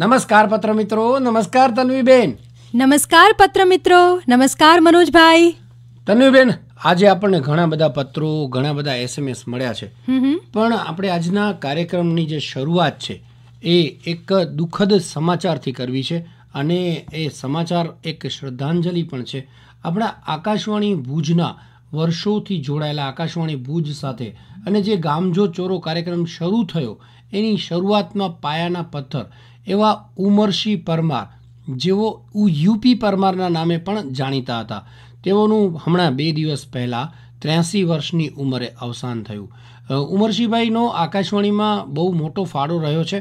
નમસ્કાર પત્ર મિત્રો નમસ્કાર બેન નમસ્કાર પત્ર મિત્રો નમસ્કાર મનોજભાઈ બેન આજે આપણને ઘણા બધા પત્રો ઘણા બધા એસએમએસ મળ્યા છે પણ આપણે આજના કાર્યક્રમની જે શરૂઆત છે એ એક દુઃખદ સમાચારથી કરવી છે અને એ સમાચાર એક શ્રદ્ધાંજલિ પણ છે આપણા આકાશવાણી ભુજના વર્ષોથી જોડાયેલા આકાશવાણી ભુજ સાથે અને જે ગામજો ચોરો કાર્યક્રમ શરૂ થયો એની શરૂઆતમાં પાયાના પથ્થર એવા ઉમરશી પરમાર જેઓ યુપી પરમારના નામે પણ જાણીતા હતા તેઓનું હમણાં બે દિવસ પહેલાં ત્ર્યાસી વર્ષની ઉંમરે અવસાન થયું ઉમરશીભાઈનો આકાશવાણીમાં બહુ મોટો ફાળો રહ્યો છે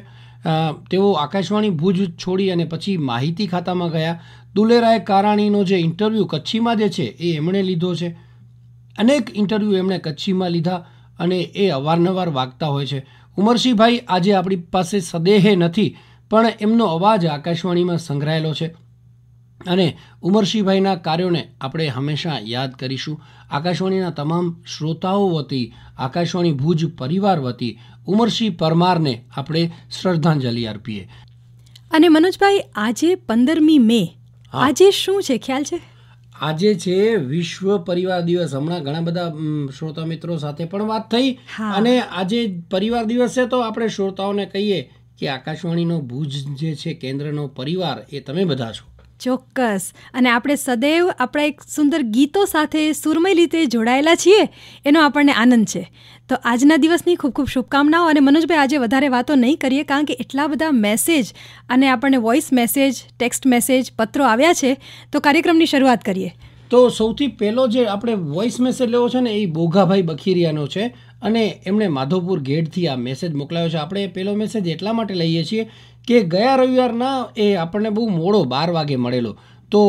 તેઓ આકાશવાણી ભુજ છોડી અને પછી માહિતી ખાતામાં ગયા દુલેરાય કારાણીનો જે ઇન્ટરવ્યૂ કચ્છીમાં જે છે એ એમણે લીધો છે અનેક ઇન્ટરવ્યૂ એમણે કચ્છીમાં લીધા અને એ અવારનવાર વાગતા હોય છે ઉમરશીભાઈ આજે આપણી પાસે સદેહે નથી પણ એમનો અવાજ આકાશવાણીમાં સંઘરાયેલો છે અને ઉમરશીભાઈના કાર્યોને આપણે હંમેશા યાદ કરીશું આકાશવાણીના તમામ શ્રોતાઓ વતી આકાશવાણી ભુજ પરિવાર વતી ઉમરશી પરમારને આપણે શ્રદ્ધાંજલિ અર્પીએ અને મનોજભાઈ આજે પંદરમી મે આજે શું છે ખ્યાલ છે આજે છે વિશ્વ પરિવાર દિવસ હમણાં ઘણા બધા શ્રોતા મિત્રો સાથે પણ વાત થઈ અને આજે પરિવાર દિવસ છે તો આપણે શ્રોતાઓને કહીએ કે આકાશવાણીનો ભુજ જે છે કેન્દ્રનો પરિવાર એ તમે બધા છો ચોક્કસ અને આપણે સદૈવ આપણા એક સુંદર ગીતો સાથે સુરમય રીતે જોડાયેલા છીએ એનો આપણને આનંદ છે તો આજના દિવસની ખૂબ ખૂબ શુભકામનાઓ અને મનોજભાઈ આજે વધારે વાતો નહીં કરીએ કારણ કે એટલા બધા મેસેજ અને આપણને વોઇસ મેસેજ ટેક્સ્ટ મેસેજ પત્રો આવ્યા છે તો કાર્યક્રમની શરૂઆત કરીએ તો સૌથી પહેલો જે આપણે વોઇસ મેસેજ લેવો છે ને એ બોઘાભાઈ બખીરિયાનો છે અને એમણે માધવપુર ગેટથી આ મેસેજ મોકલાયો છે આપણે પહેલો મેસેજ એટલા માટે લઈએ છીએ કે ગયા રવિવારના એ આપણને બહુ મોડો બાર વાગે મળેલો તો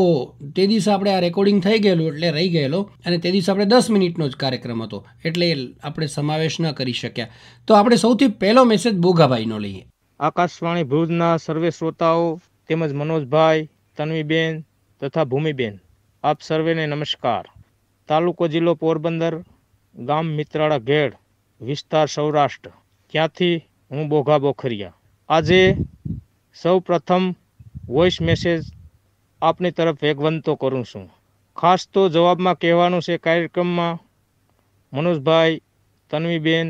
તે દિવસે આપણે આ રેકોર્ડિંગ થઈ ગયેલું એટલે રહી ગયેલો અને તે દિવસે આપણે દસ મિનિટનો જ કાર્યક્રમ હતો એટલે આપણે સમાવેશ ન કરી શક્યા તો આપણે સૌથી પહેલો મેસેજ બોગાભાઈનો લઈએ આકાશવાણી ભુજના સર્વે શ્રોતાઓ તેમજ મનોજભાઈ તન્વીબેન તથા ભૂમિબેન આપ સર્વેને નમસ્કાર તાલુકો જિલ્લો પોરબંદર ગામ મિત્રાળા ઘેડ વિસ્તાર સૌરાષ્ટ્ર ક્યાંથી હું બોઘા બોખરિયા આજે સૌ પ્રથમ વોઇસ મેસેજ આપની તરફ વેગવંતો કરું છું ખાસ તો જવાબમાં કહેવાનું છે કાર્યક્રમમાં મનોજભાઈ તન્વીબેન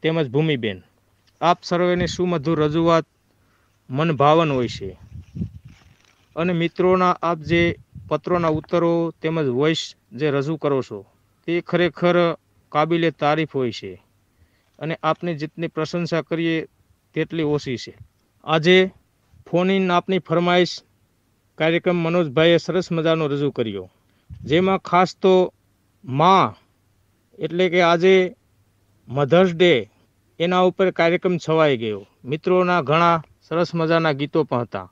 તેમજ ભૂમિબેન આપ સર્વેની સુમધુર રજૂઆત મનભાવન હોય છે અને મિત્રોના આપ જે પત્રોના ઉત્તરો તેમજ વોઇસ જે રજૂ કરો છો તે ખરેખર કાબિલે તારીફ હોય છે અને આપની જેટલી પ્રશંસા કરીએ તેટલી ઓછી છે આજે ફોન ઇન આપની ફરમાઈશ કાર્યક્રમ મનોજભાઈએ સરસ મજાનો રજૂ કર્યો જેમાં ખાસ તો માં એટલે કે આજે મધર્સ ડે એના ઉપર કાર્યક્રમ છવાઈ ગયો મિત્રોના ઘણા સરસ મજાના ગીતો પણ હતા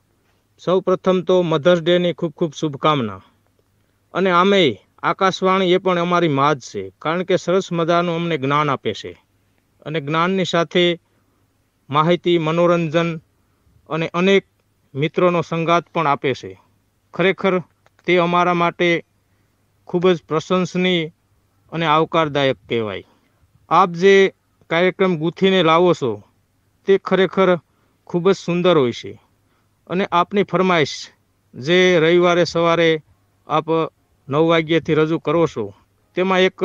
સૌ પ્રથમ તો મધર્સ ડેની ખૂબ ખૂબ શુભકામના અને આમેય આકાશવાણી એ પણ અમારી માં જ છે કારણ કે સરસ મજાનું અમને જ્ઞાન આપે છે અને જ્ઞાનની સાથે માહિતી મનોરંજન અને અનેક મિત્રોનો સંગાત પણ આપે છે ખરેખર તે અમારા માટે ખૂબ જ પ્રશંસનીય અને આવકારદાયક કહેવાય આપ જે કાર્યક્રમ ગૂંથીને લાવો છો તે ખરેખર ખૂબ જ સુંદર હોય છે અને આપની ફરમાઈશ જે રવિવારે સવારે આપ નવ વાગ્યાથી રજૂ કરો છો તેમાં એક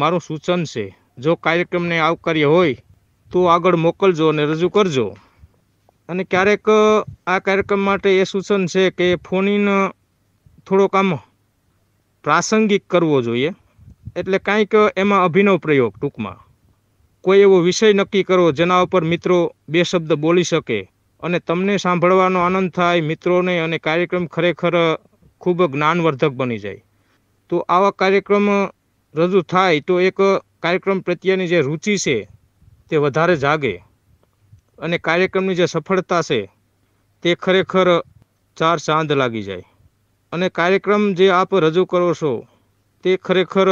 મારું સૂચન છે જો કાર્યક્રમને આવકાર્ય હોય તો આગળ મોકલજો અને રજૂ કરજો અને ક્યારેક આ કાર્યક્રમ માટે એ સૂચન છે કે ફોન ઇન થોડોક આમ પ્રાસંગિક કરવો જોઈએ એટલે કાંઈક એમાં અભિનવ પ્રયોગ ટૂંકમાં કોઈ એવો વિષય નક્કી કરો જેના ઉપર મિત્રો બે શબ્દ બોલી શકે અને તમને સાંભળવાનો આનંદ થાય મિત્રોને અને કાર્યક્રમ ખરેખર ખૂબ જ્ઞાનવર્ધક બની જાય તો આવા કાર્યક્રમ રજૂ થાય તો એક કાર્યક્રમ પ્રત્યેની જે રુચિ છે તે વધારે જાગે અને કાર્યક્રમની જે સફળતા છે તે ખરેખર ચાર ચાંદ લાગી જાય અને કાર્યક્રમ જે આપ રજૂ કરો છો તે ખરેખર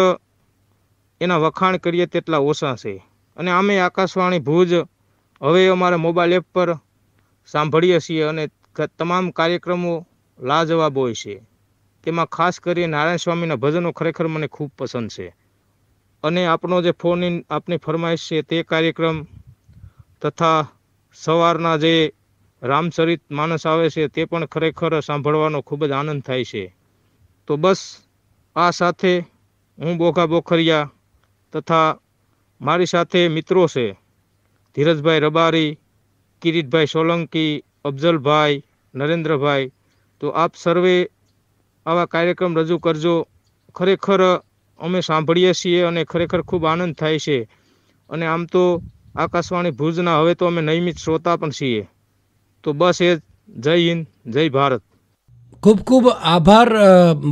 એના વખાણ કરીએ તેટલા ઓછા છે અને અમે આકાશવાણી ભુજ હવે અમારા મોબાઈલ એપ પર સાંભળીએ છીએ અને તમામ કાર્યક્રમો લાજવાબ હોય છે તેમાં ખાસ કરીને નારાયણ સ્વામીના ભજનો ખરેખર મને ખૂબ પસંદ છે અને આપનો જે ફોન ઇન આપની ફરમાઈશ છે તે કાર્યક્રમ તથા સવારના જે રામચરિત માણસ આવે છે તે પણ ખરેખર સાંભળવાનો ખૂબ જ આનંદ થાય છે તો બસ આ સાથે હું બોઘા બોખરિયા તથા મારી સાથે મિત્રો છે ધીરજભાઈ રબારી કિરીટભાઈ સોલંકી અફઝલભાઈ નરેન્દ્રભાઈ તો આપ સર્વે આવા કાર્યક્રમ રજૂ કરજો ખરેખર અમે સાંભળીએ છીએ અને ખરેખર ખૂબ આનંદ થાય છે અને આમ તો આકાશવાણી ભુજના હવે તો અમે નિયમિત શ્રોતા પણ છીએ તો બસ એ જય હિન્દ જય ભારત ખૂબ ખૂબ આભાર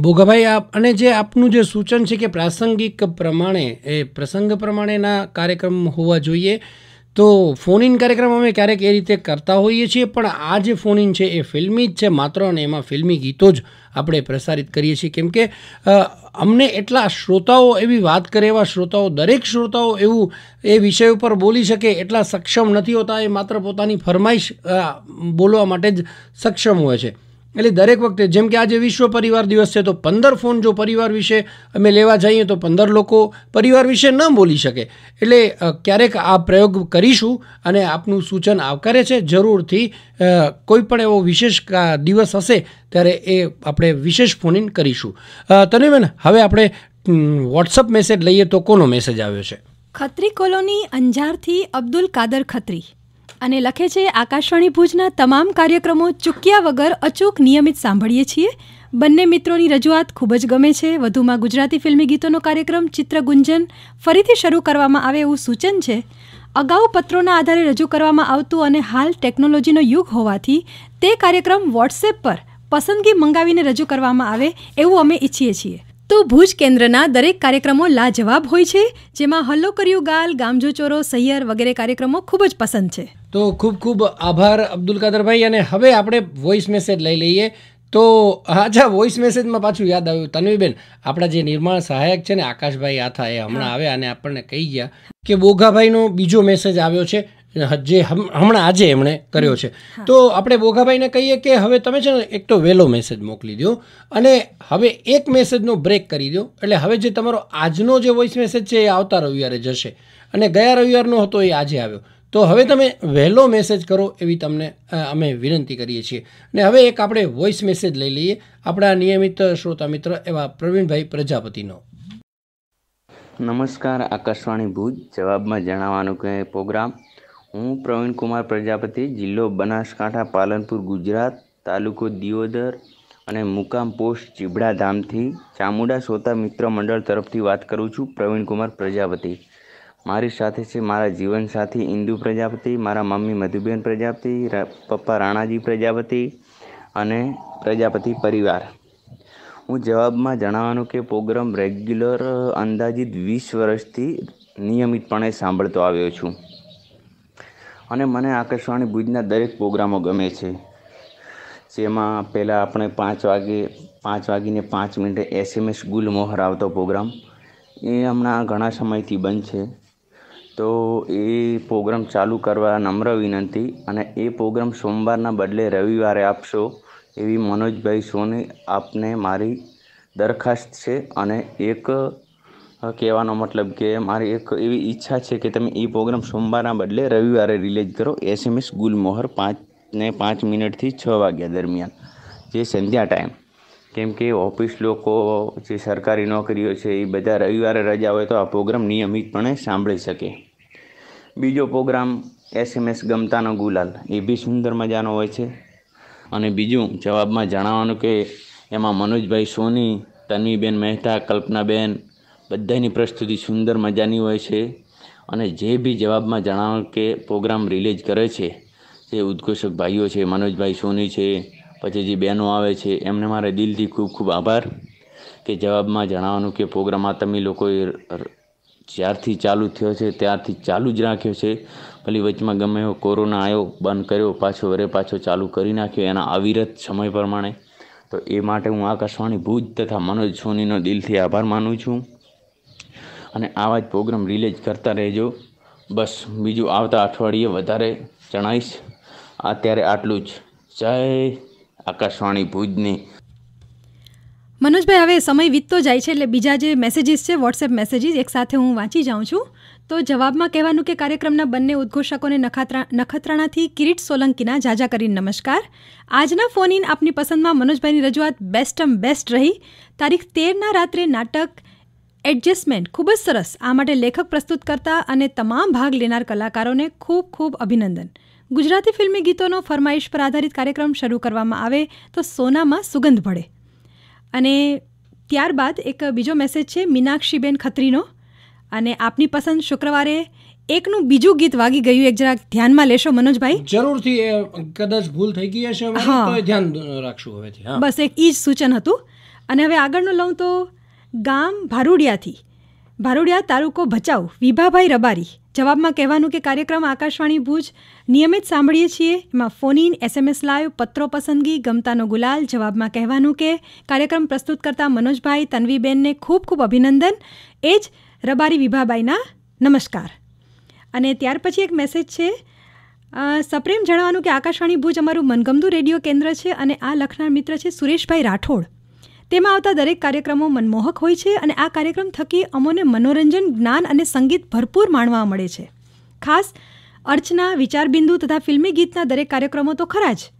ભોગાભાઈ આપ અને જે આપનું જે સૂચન છે કે પ્રાસંગિક પ્રમાણે એ પ્રસંગ પ્રમાણેના કાર્યક્રમ હોવા જોઈએ તો ફોન ઇન કાર્યક્રમ અમે ક્યારેક એ રીતે કરતા હોઈએ છીએ પણ આ જે ફોન ઇન છે એ ફિલ્મી જ છે માત્ર અને એમાં ફિલ્મી ગીતો જ આપણે પ્રસારિત કરીએ છીએ કેમકે અમને એટલા શ્રોતાઓ એવી વાત કરે એવા શ્રોતાઓ દરેક શ્રોતાઓ એવું એ વિષય ઉપર બોલી શકે એટલા સક્ષમ નથી હોતા એ માત્ર પોતાની ફરમાઈશ બોલવા માટે જ સક્ષમ હોય છે એટલે દરેક વખતે જેમ કે આજે વિશ્વ પરિવાર દિવસ છે તો પંદર ફોન જો પરિવાર વિશે અમે લેવા જઈએ તો પંદર લોકો પરિવાર વિશે ન બોલી શકે એટલે ક્યારેક આ પ્રયોગ કરીશું અને આપનું સૂચન આવકારે છે જરૂરથી કોઈ પણ એવો વિશેષ દિવસ હશે ત્યારે એ આપણે વિશેષ ફોન ઇન કરીશું તને તનુબેન હવે આપણે વોટ્સઅપ મેસેજ લઈએ તો કોનો મેસેજ આવ્યો છે ખત્રી કોલોની અંજારથી અબ્દુલ કાદર ખત્રી અને લખે છે આકાશવાણી ભુજના તમામ કાર્યક્રમો ચૂક્યા વગર અચૂક નિયમિત સાંભળીએ છીએ બંને મિત્રોની રજૂઆત ખૂબ જ ગમે છે વધુમાં ગુજરાતી ફિલ્મી ગીતોનો કાર્યક્રમ ચિત્રગુંજન ફરીથી શરૂ કરવામાં આવે એવું સૂચન છે અગાઉ પત્રોના આધારે રજૂ કરવામાં આવતું અને હાલ ટેકનોલોજીનો યુગ હોવાથી તે કાર્યક્રમ વોટ્સએપ પર પસંદગી મંગાવીને રજૂ કરવામાં આવે એવું અમે ઈચ્છીએ છીએ તો ભુજ કેન્દ્રના દરેક કાર્યક્રમો લાજવાબ હોય છે જેમાં હલ્લો કર્યું ગાલ ગામજો ચોરો સૈયર વગેરે કાર્યક્રમો ખૂબ જ પસંદ છે તો ખૂબ ખૂબ આભાર અબ્દુલ કાદરભાઈ અને હવે આપણે વોઇસ મેસેજ લઈ લઈએ તો અચ્છા વોઇસ મેસેજમાં પાછું યાદ આવ્યું તન્વીબેન આપણા જે નિર્માણ સહાયક છે ને આકાશભાઈ આથા એ હમણાં આવ્યા અને આપણને કહી ગયા કે બોઘાભાઈનો બીજો મેસેજ આવ્યો છે જે હમણાં આજે એમણે કર્યો છે તો આપણે બોઘાભાઈને કહીએ કે હવે તમે છે ને એક તો વહેલો મેસેજ મોકલી દો અને હવે એક મેસેજનો બ્રેક કરી દો એટલે હવે જે તમારો આજનો જે વોઇસ મેસેજ છે એ આવતા રવિવારે જશે અને ગયા રવિવારનો હતો એ આજે આવ્યો તો હવે તમે વહેલો મેસેજ કરો એવી તમને અમે વિનંતી કરીએ છીએ અને હવે એક આપણે વોઇસ મેસેજ લઈ લઈએ આપણા નિયમિત શ્રોતા મિત્ર એવા પ્રવીણભાઈ પ્રજાપતિનો નમસ્કાર આકાશવાણી ભૂજ જવાબમાં જણાવવાનું કે પ્રોગ્રામ હું કુમાર પ્રજાપતિ જિલ્લો બનાસકાંઠા પાલનપુર ગુજરાત તાલુકો દિયોદર અને મુકામ પોસ્ટ ધામથી ચામુંડા સોતા મિત્ર મંડળ તરફથી વાત કરું છું પ્રવીણ કુમાર પ્રજાપતિ મારી સાથે છે મારા જીવનસાથી ઇન્દુ પ્રજાપતિ મારા મમ્મી મધુબેન પ્રજાપતિ પપ્પા રાણાજી પ્રજાપતિ અને પ્રજાપતિ પરિવાર હું જવાબમાં જણાવવાનું કે પ્રોગ્રામ રેગ્યુલર અંદાજિત વીસ વર્ષથી નિયમિતપણે સાંભળતો આવ્યો છું અને મને આકાશવાણી ભુજના દરેક પ્રોગ્રામો ગમે છે જેમાં પહેલાં આપણે પાંચ વાગે પાંચ વાગીને પાંચ મિનિટે એસએમએસ ગુલમોહર આવતો પ્રોગ્રામ એ હમણાં ઘણા સમયથી બંધ છે તો એ પ્રોગ્રામ ચાલુ કરવા નમ્ર વિનંતી અને એ પ્રોગ્રામ સોમવારના બદલે રવિવારે આપશો એવી મનોજભાઈ સોની આપને મારી દરખાસ્ત છે અને એક કહેવાનો મતલબ કે મારી એક એવી ઈચ્છા છે કે તમે એ પ્રોગ્રામ સોમવારના બદલે રવિવારે રિલીઝ કરો એસએમએસ ગુલમોહર પાંચને પાંચ મિનિટથી છ વાગ્યા દરમિયાન જે સંધ્યા ટાઈમ કેમ કે ઓફિસ લોકો જે સરકારી નોકરીઓ છે એ બધા રવિવારે રજા હોય તો આ પ્રોગ્રામ નિયમિતપણે સાંભળી શકે બીજો પ્રોગ્રામ એસએમએસ ગમતાનો ગુલાલ એ બી સુંદર મજાનો હોય છે અને બીજું જવાબમાં જણાવવાનું કે એમાં મનોજભાઈ સોની તન્વીબેન મહેતા કલ્પનાબેન બધાની પ્રસ્તુતિ સુંદર મજાની હોય છે અને જે બી જવાબમાં જણાવો કે પ્રોગ્રામ રિલીઝ કરે છે જે ઉદ્ઘોષક ભાઈઓ છે મનોજભાઈ સોની છે પછી જે બહેનો આવે છે એમને મારે દિલથી ખૂબ ખૂબ આભાર કે જવાબમાં જણાવવાનું કે પ્રોગ્રામ આ તમે લોકોએ જ્યારથી ચાલુ થયો છે ત્યારથી ચાલુ જ રાખ્યો છે ભલી વચમાં ગમે એવો કોરોના આવ્યો બંધ કર્યો પાછો વરે પાછો ચાલુ કરી નાખ્યો એના અવિરત સમય પ્રમાણે તો એ માટે હું આકાશવાણી ભુજ તથા મનોજ સોનીનો દિલથી આભાર માનું છું અને આવા જ પ્રોગ્રામ રિલીઝ કરતા રહેજો બસ બીજું આવતા અઠવાડિયે વધારે જણાવીશ અત્યારે આટલું જ જય આકાશવાણી ભુજની મનોજભાઈ હવે સમય વીતતો જાય છે એટલે બીજા જે મેસેજીસ છે વોટ્સએપ મેસેજીસ એક સાથે હું વાંચી જાઉં છું તો જવાબમાં કહેવાનું કે કાર્યક્રમના બંને ઉદ્ઘોષકોને નખાત્રા નખત્રાણાથી કિરીટ સોલંકીના જાજા કરીને નમસ્કાર આજના ફોન ઇન આપની પસંદમાં મનોજભાઈની રજૂઆત બેસ્ટમ બેસ્ટ રહી તારીખ તેરના રાત્રે નાટક એડજસ્ટમેન્ટ ખૂબ જ સરસ આ માટે લેખક પ્રસ્તુત કરતા અને તમામ ભાગ લેનાર કલાકારોને ખૂબ ખૂબ અભિનંદન ગુજરાતી ફિલ્મી ગીતોનો ફરમાઈશ પર આધારિત કાર્યક્રમ શરૂ કરવામાં આવે તો સોનામાં સુગંધ ભળે અને ત્યારબાદ એક બીજો મેસેજ છે મીનાક્ષીબેન ખત્રીનો અને આપની પસંદ શુક્રવારે એકનું બીજું ગીત વાગી ગયું એક જરાક ધ્યાનમાં લેશો મનોજભાઈ જરૂરથી કદાચ ભૂલ થઈ ગઈ હશે ધ્યાન રાખશું હવેથી બસ એક ઈ જ સૂચન હતું અને હવે આગળનું લઉં તો ગામ ભારૂડિયાથી ભારૂડિયા તાલુકો ભચાઉ વિભાભાઈ રબારી જવાબમાં કહેવાનું કે કાર્યક્રમ આકાશવાણી ભુજ નિયમિત સાંભળીએ છીએ એમાં ફોન એસએમએસ લાઈવ પત્રો પસંદગી ગમતાનો ગુલાલ જવાબમાં કહેવાનું કે કાર્યક્રમ પ્રસ્તુત કરતા મનોજભાઈ તન્વીબેનને ખૂબ ખૂબ અભિનંદન એ જ રબારી વિભાભાઈના નમસ્કાર અને ત્યાર પછી એક મેસેજ છે સપ્રેમ જણાવવાનું કે આકાશવાણી ભુજ અમારું મનગમતું રેડિયો કેન્દ્ર છે અને આ લખનાર મિત્ર છે સુરેશભાઈ રાઠોડ તેમાં આવતા દરેક કાર્યક્રમો મનમોહક હોય છે અને આ કાર્યક્રમ થકી અમોને મનોરંજન જ્ઞાન અને સંગીત ભરપૂર માણવા મળે છે ખાસ અર્ચના વિચારબિંદુ તથા ફિલ્મી ગીતના દરેક કાર્યક્રમો તો ખરા જ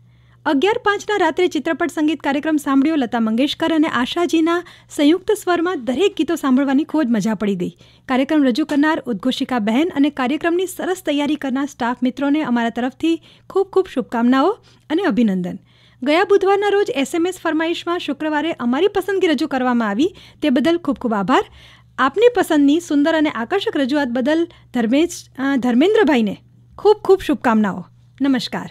અગિયાર પાંચના રાત્રે ચિત્રપટ સંગીત કાર્યક્રમ સાંભળ્યો લતા મંગેશકર અને આશાજીના સંયુક્ત સ્વરમાં દરેક ગીતો સાંભળવાની ખૂબ મજા પડી ગઈ કાર્યક્રમ રજૂ કરનાર ઉદ્ઘોષિકા બહેન અને કાર્યક્રમની સરસ તૈયારી કરનાર સ્ટાફ મિત્રોને અમારા તરફથી ખૂબ ખૂબ શુભકામનાઓ અને અભિનંદન ગયા બુધવારના રોજ એસએમએસ ફરમાઈશમાં શુક્રવારે અમારી પસંદગી રજૂ કરવામાં આવી તે બદલ ખૂબ ખૂબ આભાર આપની પસંદની સુંદર અને આકર્ષક રજૂઆત બદલ ધર્મેશ ધર્મેન્દ્રભાઈને ખૂબ ખૂબ શુભકામનાઓ નમસ્કાર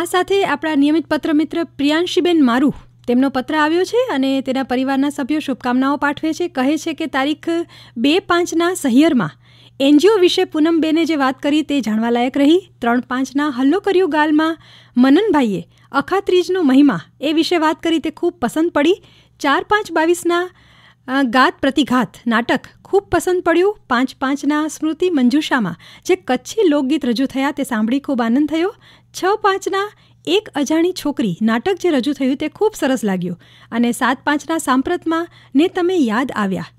આ સાથે આપણા નિયમિત પત્ર મિત્ર પ્રિયાંશીબેન મારું તેમનો પત્ર આવ્યો છે અને તેના પરિવારના સભ્યો શુભકામનાઓ પાઠવે છે કહે છે કે તારીખ બે પાંચના સહિયરમાં એનજીઓ વિશે પૂનમબેને જે વાત કરી તે જાણવા લાયક રહી ત્રણ પાંચના હલ્લો કર્યું ગાલમાં મનનભાઈએ અખાત્રીજનો મહિમા એ વિશે વાત કરી તે ખૂબ પસંદ પડી ચાર પાંચ બાવીસના ગાત પ્રતિઘાત નાટક ખૂબ પસંદ પડ્યું પાંચ પાંચના સ્મૃતિ મંજુષામાં જે કચ્છી લોકગીત રજૂ થયા તે સાંભળી ખૂબ આનંદ થયો છ પાંચના એક અજાણી છોકરી નાટક જે રજૂ થયું તે ખૂબ સરસ લાગ્યું અને સાત પાંચના સાંપ્રતમાં ને તમે યાદ આવ્યા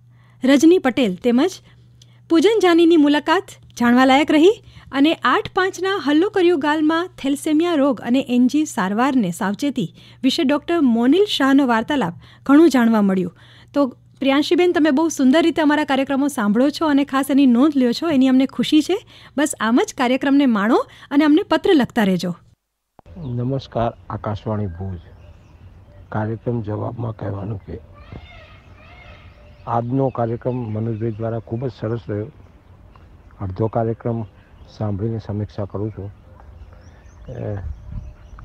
રજની પટેલ તેમજ પૂજન જાનીની મુલાકાત જાણવાલાયક રહી અને આઠ પાંચના હલ્લો કર્યું ગાલમાં થેલ્સેમિયા રોગ અને એનજી સારવારને સાવચેતી વિશે ડૉક્ટર મોનિલ શાહનો વાર્તાલાપ ઘણું જાણવા મળ્યું તો પ્રિયાંશીબેન તમે બહુ સુંદર રીતે અમારા કાર્યક્રમો સાંભળો છો અને ખાસ એની નોંધ લ્યો છો એની અમને ખુશી છે બસ આમ જ કાર્યક્રમને માણો અને અમને પત્ર લખતા રહેજો નમસ્કાર આકાશવાણી ભુજ કાર્યક્રમ જવાબમાં કહેવાનું કે આજનો કાર્યક્રમ મનોજભાઈ દ્વારા ખૂબ જ સરસ રહ્યો અડધો કાર્યક્રમ સાંભળીને સમીક્ષા કરું છું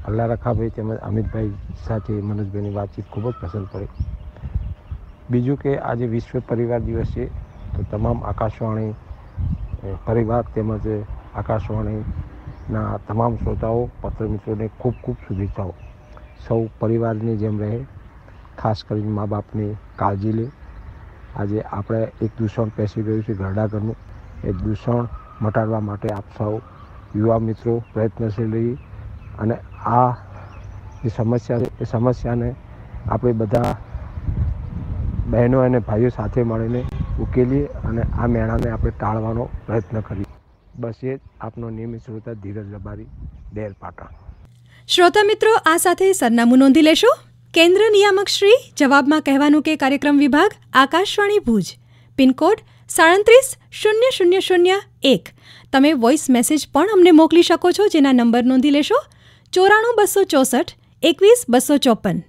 અલ્લા રખાભાઈ તેમજ અમિતભાઈ સાથે મનોજભાઈની વાતચીત ખૂબ જ પસંદ પડી બીજું કે આજે વિશ્વ પરિવાર દિવસ છે તો તમામ આકાશવાણી પરિવાર તેમજ આકાશવાણીના તમામ શ્રોતાઓ પત્ર મિત્રોને ખૂબ ખૂબ શુભેચ્છાઓ સૌ પરિવારની જેમ રહે ખાસ કરીને મા બાપની કાળજી લે આજે આપણે એક દૂષણ પેસી ગયું છે ઘરડાઘરનું એ દૂષણ મટાડવા માટે આપ સૌ યુવા મિત્રો પ્રયત્નશીલ રહી અને આ જે સમસ્યા છે એ સમસ્યાને આપણે બધા બહેનો અને ભાઈઓ સાથે મળીને ઉકેલીએ અને આ મેળાને આપણે ટાળવાનો પ્રયત્ન કરીએ બસ એ જ આપનો નિયમિત શ્રોતા ધીરજ રબારી ડેર પાટણ શ્રોતા મિત્રો આ સાથે સરનામું નોંધી લેશો કેન્દ્ર નિયામક શ્રી જવાબમાં કહેવાનું કે કાર્યક્રમ વિભાગ આકાશવાણી ભુજ પિનકોડ સાડત્રીસ શૂન્ય શૂન્ય શૂન્ય એક તમે વોઇસ મેસેજ પણ અમને મોકલી શકો છો જેના નંબર નોંધી લેશો ચોરાણું બસો ચોસઠ એકવીસ બસો ચોપન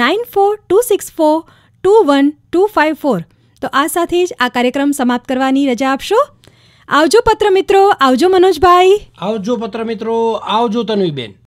nine four two six four two one two five four તો આ સાથે જ આ કાર્યક્રમ સમાપ્ત કરવાની રજા આપશો આવજો પત્ર મિત્રો આવજો મનોજભાઈ આવજો પત્ર મિત્રો આવજો તનુઈબેન